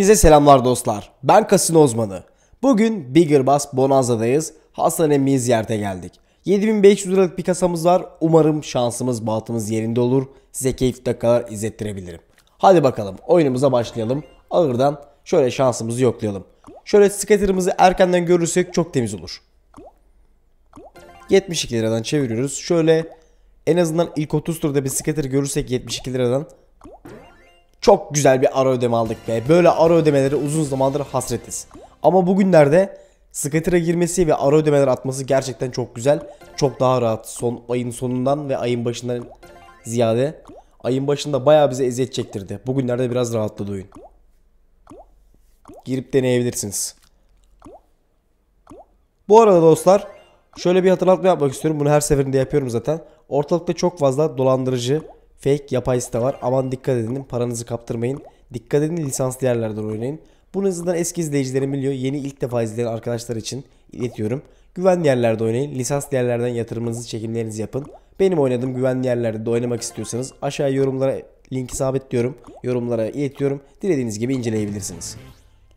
Hepinize selamlar dostlar. Ben kasino uzmanı. Bugün Bigger Bass Bonanza'dayız. Hasan Emmi'yi ziyarete geldik. 7500 liralık bir kasamız var. Umarım şansımız baltımız yerinde olur. Size keyif dakikalar izlettirebilirim. Hadi bakalım oyunumuza başlayalım. Ağırdan şöyle şansımızı yoklayalım. Şöyle skaterımızı erkenden görürsek çok temiz olur. 72 liradan çeviriyoruz. Şöyle en azından ilk 30 turda bir skater görürsek 72 liradan çok güzel bir ara ödeme aldık ve Böyle ara ödemeleri uzun zamandır hasretiz. Ama bugünlerde Skater'a girmesi ve ara ödemeler atması gerçekten çok güzel. Çok daha rahat son ayın sonundan ve ayın başından ziyade. Ayın başında bayağı bize eziyet çektirdi. Bugünlerde biraz rahatladı oyun. Girip deneyebilirsiniz. Bu arada dostlar şöyle bir hatırlatma yapmak istiyorum. Bunu her seferinde yapıyorum zaten. Ortalıkta çok fazla dolandırıcı Fake yapay site var. Aman dikkat edin. Paranızı kaptırmayın. Dikkat edin lisanslı yerlerden oynayın. Bunu hızından eski izleyicilerim biliyor. Yeni ilk defa izleyen arkadaşlar için iletiyorum. Güvenli yerlerde oynayın. Lisanslı yerlerden yatırımınızı çekimlerinizi yapın. Benim oynadığım güvenli yerlerde de oynamak istiyorsanız aşağıya yorumlara linki sabitliyorum. Yorumlara iletiyorum. Dilediğiniz gibi inceleyebilirsiniz.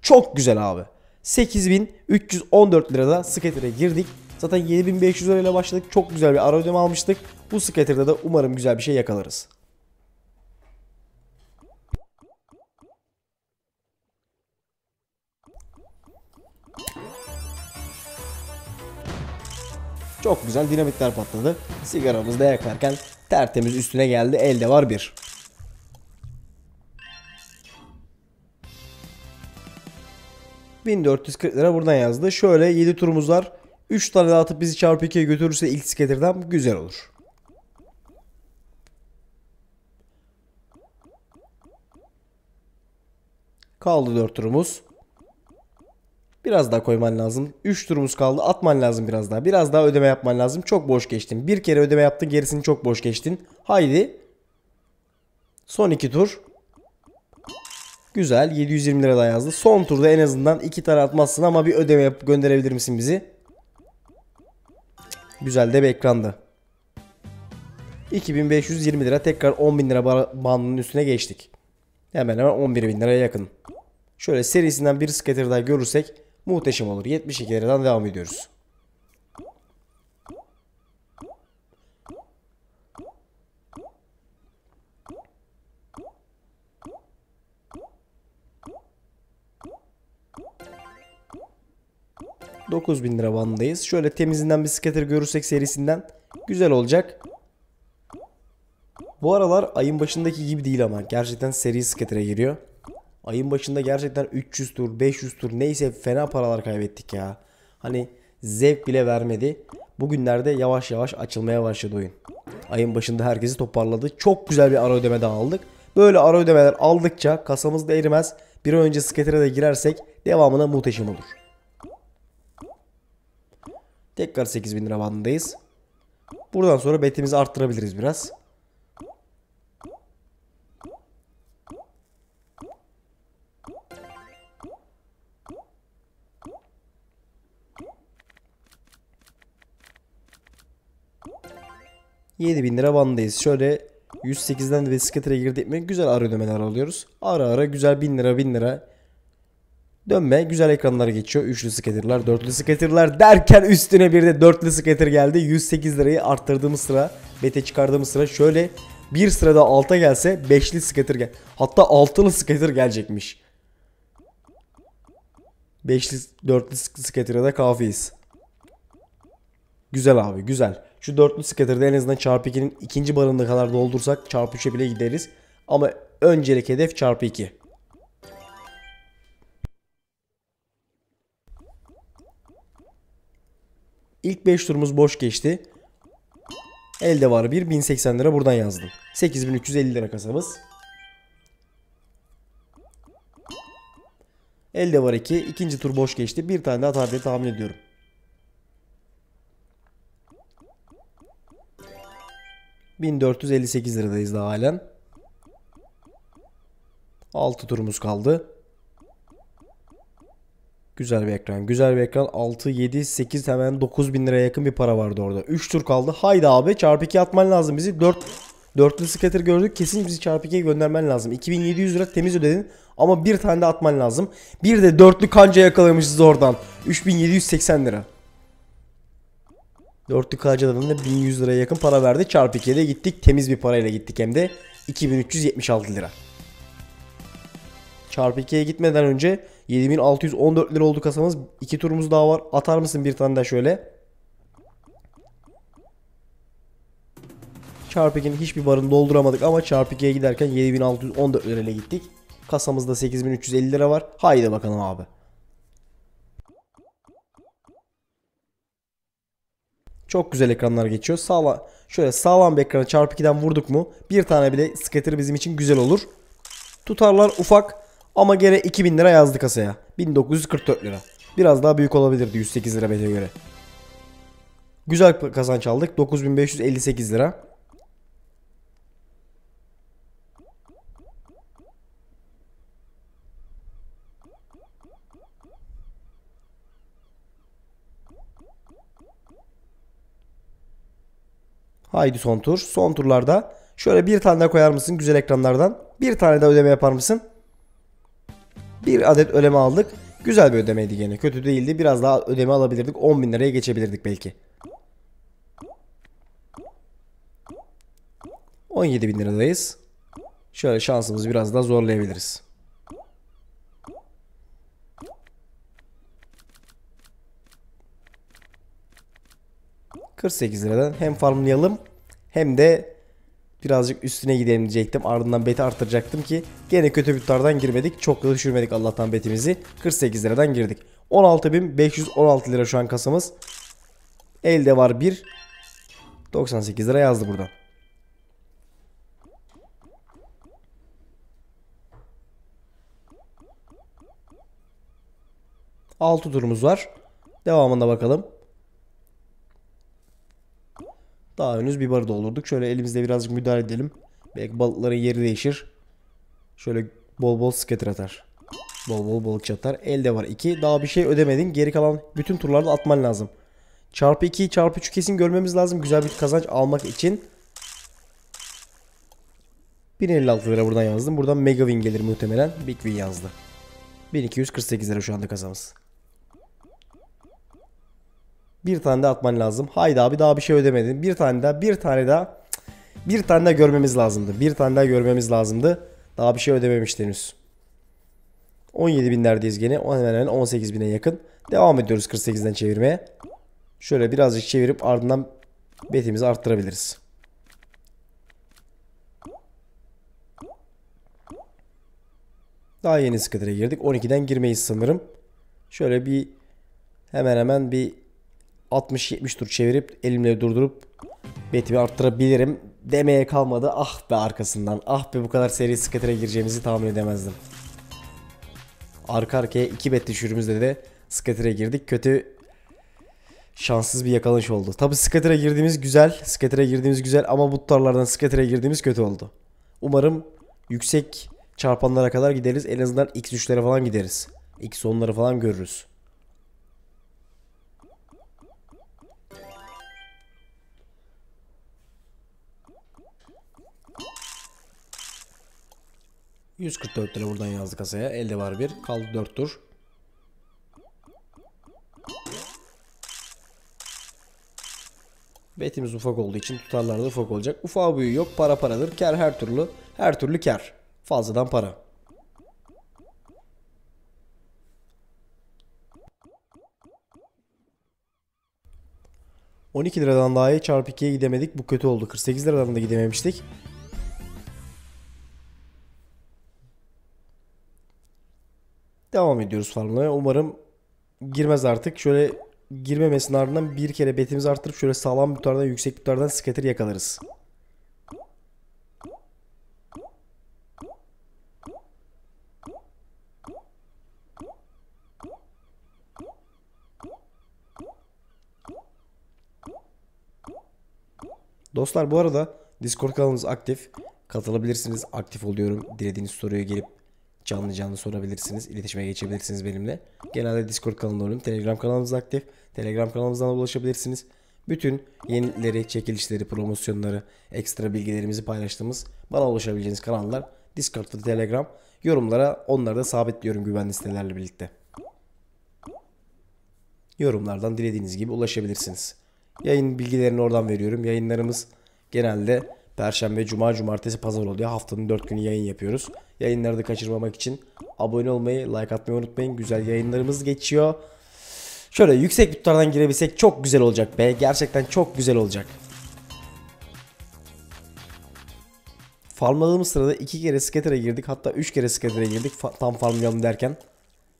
Çok güzel abi. 8314 lirada skater'e girdik. Zaten 7500 lirayla başladık. Çok güzel bir ara ödeme almıştık. Bu skater'da da umarım güzel bir şey yakalarız. Çok güzel dinamitler patladı. Sigaramızı da yakarken tertemiz üstüne geldi. Elde var bir. ...1440 lira buradan yazdı. Şöyle 7 turumuz var. 3 tane daha atıp bizi çarpı 2'ye götürürse ilk skater'dan güzel olur. Kaldı 4 turumuz. Biraz daha koyman lazım. 3 turumuz kaldı. Atman lazım biraz daha. Biraz daha ödeme yapman lazım. Çok boş geçtin. Bir kere ödeme yaptın gerisini çok boş geçtin. Haydi. Son 2 tur. Güzel. 720 lira daha yazdı. Son turda en azından 2 tane atmazsın ama bir ödeme yapıp gönderebilir misin bizi? Güzel de bir ekranda. 2520 lira tekrar 10.000 lira bandının üstüne geçtik. Hemen hemen 11.000 liraya yakın. Şöyle serisinden bir skater daha görürsek muhteşem olur. 72 liradan devam ediyoruz. 9000 lira bandındayız. Şöyle temizinden bir skater görürsek serisinden güzel olacak. Bu aralar ayın başındaki gibi değil ama gerçekten seri skater'e giriyor. Ayın başında gerçekten 300 tur, 500 tur neyse fena paralar kaybettik ya. Hani zevk bile vermedi. Bugünlerde yavaş yavaş açılmaya başladı oyun. Ayın başında herkesi toparladı. Çok güzel bir ara ödeme daha aldık. Böyle ara ödemeler aldıkça kasamız da erimez. Bir önce skater'e de girersek devamına muhteşem olur. Tekrar 8000 lira bandındayız. Buradan sonra betimizi arttırabiliriz biraz. bin lira bandındayız. Şöyle 108'den de bisiklete girdi mi güzel ara ödemeler alıyoruz. Ara ara güzel 1000 lira 1000 lira Dönme güzel ekranlara geçiyor. Üçlü skaterlar, dörtlü skaterlar derken üstüne bir de dörtlü skater geldi. 108 lirayı arttırdığımız sıra, bete çıkardığımız sıra şöyle bir sırada alta gelse beşli skater gel. Hatta altılı skater gelecekmiş. Beşli, dörtlü skater'a da kafiyiz. Güzel abi güzel. Şu dörtlü skater'da en azından çarpı 2'nin ikinci barındığı kadar doldursak çarpı 3'e bile gideriz. Ama öncelik hedef çarpı 2. İlk 5 turumuz boş geçti. Elde var bir 1080 lira buradan yazdım. 8350 lira kasamız. Elde var 2. İkinci tur boş geçti. Bir tane daha tarih tahmin ediyorum. ...1458 liradayız daha halen. 6 turumuz kaldı. Güzel bir ekran. Güzel bir ekran. 6, 7, 8 hemen 9 bin liraya yakın bir para vardı orada. 3 tur kaldı. Haydi abi çarpı 2 atman lazım bizi. 4 Dörtlü skater gördük. Kesin bizi çarpı 2'ye göndermen lazım. 2700 lira temiz ödedin. Ama bir tane de atman lazım. Bir de dörtlü kanca yakalamışız oradan. 3780 lira. Dörtlü kancadan da 1100 liraya yakın para verdi. Çarpı 2'ye de gittik. Temiz bir parayla gittik hem de. 2376 lira. Çarpı 2'ye gitmeden önce 7614 lira oldu kasamız. İki turumuz daha var. Atar mısın bir tane daha şöyle? Çarpı hiçbir barını dolduramadık ama çarpı giderken 7614 lirayla gittik. Kasamızda 8350 lira var. Haydi bakalım abi. Çok güzel ekranlar geçiyor. Sağla şöyle sağlam bir ekrana çarpı 2'den vurduk mu bir tane bile skater bizim için güzel olur. Tutarlar ufak. Ama gene 2000 lira yazdı kasaya. 1944 lira. Biraz daha büyük olabilirdi 108 lira bete göre. Güzel kazanç aldık. 9558 lira. Haydi son tur. Son turlarda şöyle bir tane daha koyar mısın güzel ekranlardan? Bir tane daha ödeme yapar mısın? Bir adet ödeme aldık. Güzel bir ödemeydi gene. Kötü değildi. Biraz daha ödeme alabilirdik. 10 bin liraya geçebilirdik belki. 17 bin liradayız. Şöyle şansımızı biraz daha zorlayabiliriz. ...48 liradan hem farmlayalım... ...hem de birazcık üstüne gidelim diyecektim. Ardından beti arttıracaktım ki gene kötü butlardan girmedik. Çok da düşürmedik Allah'tan betimizi. 48 liradan girdik. 16.516 lira şu an kasamız. Elde var 1. 98 lira yazdı burada Altı turumuz var. Devamında bakalım. Daha henüz bir barı doldurduk. Şöyle elimizle birazcık müdahale edelim. Belki balıkların yeri değişir. Şöyle bol bol skater atar. Bol bol balık çatar. Elde var 2. Daha bir şey ödemedin. Geri kalan bütün turlarda atman lazım. Çarpı 2, çarpı 3 kesin görmemiz lazım. Güzel bir kazanç almak için. 1056 lira buradan yazdım. Buradan Mega Win gelir muhtemelen. Big Win yazdı. 1248 lira şu anda kazamız. Bir tane de atman lazım. Haydi abi daha bir şey ödemedin. Bir tane daha bir tane daha bir tane daha görmemiz lazımdı. Bir tane daha görmemiz lazımdı. Daha bir şey ödememiştiniz. henüz. 17 binlerdeyiz gene. Hemen hemen 18 bine yakın. Devam ediyoruz 48'den çevirmeye. Şöyle birazcık çevirip ardından betimizi arttırabiliriz. Daha yeni skatere girdik. 12'den girmeyiz sanırım. Şöyle bir hemen hemen bir 60-70 tur çevirip elimle durdurup betimi arttırabilirim demeye kalmadı. Ah be arkasından. Ah be bu kadar seri skatere gireceğimizi tahmin edemezdim. Arka arkaya 2 bet düşürümüzde de skatere girdik. Kötü şanssız bir yakalanış oldu. Tabi skatere girdiğimiz güzel. Skatere girdiğimiz güzel ama bu tutarlardan skatere girdiğimiz kötü oldu. Umarım yüksek çarpanlara kadar gideriz. En azından x3'lere falan gideriz. X10'ları falan görürüz. 144 lira buradan yazdı kasaya. Elde var bir. Kaldı 4 tur. Betimiz ufak olduğu için tutarlar da ufak olacak. ufak büyüğü yok. Para paradır. Ker her türlü. Her türlü ker. Fazladan para. ...12 liradan daha iyi çarpı ikiye gidemedik. Bu kötü oldu. 48 liradan da gidememiştik. Devam ediyoruz farmlamaya. Umarım girmez artık. Şöyle girmemesinin ardından bir kere betimizi arttırıp şöyle sağlam butardan yüksek butardan skater yakalarız. Dostlar bu arada Discord kanalımız aktif. Katılabilirsiniz. Aktif oluyorum. Dilediğiniz soruya gelip Canlı canlı sorabilirsiniz. İletişime geçebilirsiniz benimle. Genelde Discord kanalında oluyorum. Telegram kanalımız aktif. Telegram kanalımızdan ulaşabilirsiniz. Bütün yenilikleri, çekilişleri, promosyonları, ekstra bilgilerimizi paylaştığımız bana ulaşabileceğiniz kanallar Discord ve Telegram. Yorumlara onları da sabitliyorum güvenli sitelerle birlikte. Yorumlardan dilediğiniz gibi ulaşabilirsiniz. Yayın bilgilerini oradan veriyorum. Yayınlarımız genelde Perşembe, Cuma, Cumartesi, Pazar oluyor. Haftanın 4 günü yayın yapıyoruz. Yayınları da kaçırmamak için abone olmayı, like atmayı unutmayın. Güzel yayınlarımız geçiyor. Şöyle yüksek bir tutardan girebilsek çok güzel olacak be. Gerçekten çok güzel olacak. Farmladığımız sırada 2 kere skater'a girdik. Hatta 3 kere skater'a girdik Fa tam farmlayalım derken.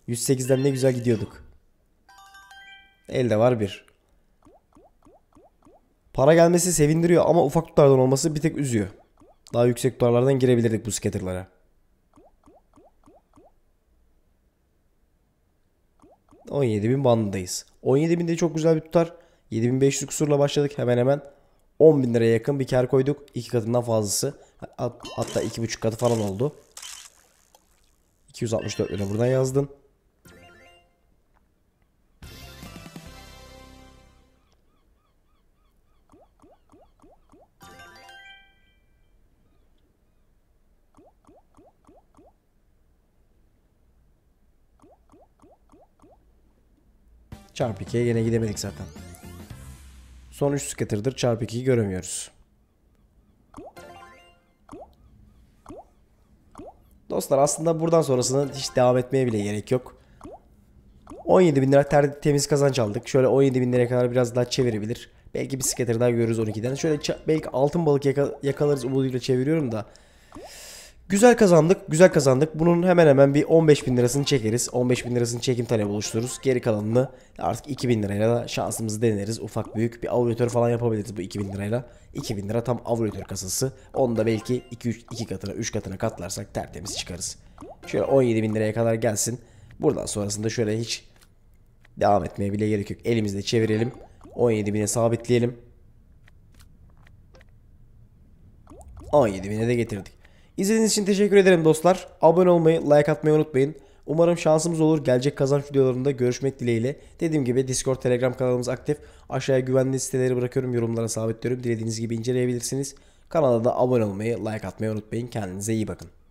108'den ne güzel gidiyorduk. Elde var bir. Para gelmesi sevindiriyor ama ufak tutardan olması bir tek üzüyor. Daha yüksek tutarlardan girebilirdik bu skaterlara. bin bandındayız. 17.000 de çok güzel bir tutar. 7500 kusurla başladık hemen hemen. 10.000 liraya yakın bir kar koyduk. iki katından fazlası. hatta iki buçuk katı falan oldu. 264 lira buradan yazdım. Çarpı 2'ye yine gidemedik zaten. Son 3 scatter'dır. Çarpı 2'yi göremiyoruz. Dostlar aslında buradan sonrasını hiç devam etmeye bile gerek yok. 17 bin lira ter temiz kazanç aldık. Şöyle 17 bin liraya kadar biraz daha çevirebilir. Belki bir skater daha görürüz 12'den. Şöyle belki altın balık yaka yakalarız umuduyla çeviriyorum da. Güzel kazandık, güzel kazandık. Bunun hemen hemen bir 15 bin lirasını çekeriz. 15 bin lirasını çekim talebi oluştururuz. Geri kalanını artık 2 bin lirayla da şansımızı deneriz. Ufak büyük bir avliyatör falan yapabiliriz bu 2 bin lirayla. 2 bin lira tam avliyatör kasası. Onu da belki 2-3 katına 3 katına katlarsak tertemiz çıkarız. Şöyle 17 bin liraya kadar gelsin. Buradan sonrasında şöyle hiç devam etmeye bile gerek yok. Elimizle çevirelim. 17 bine sabitleyelim. 17 bine de getirdik. İzlediğiniz için teşekkür ederim dostlar. Abone olmayı, like atmayı unutmayın. Umarım şansımız olur. Gelecek kazanç videolarında görüşmek dileğiyle. Dediğim gibi Discord, Telegram kanalımız aktif. Aşağıya güvenli siteleri bırakıyorum. Yorumlara sabitliyorum. Dilediğiniz gibi inceleyebilirsiniz. Kanala da abone olmayı, like atmayı unutmayın. Kendinize iyi bakın.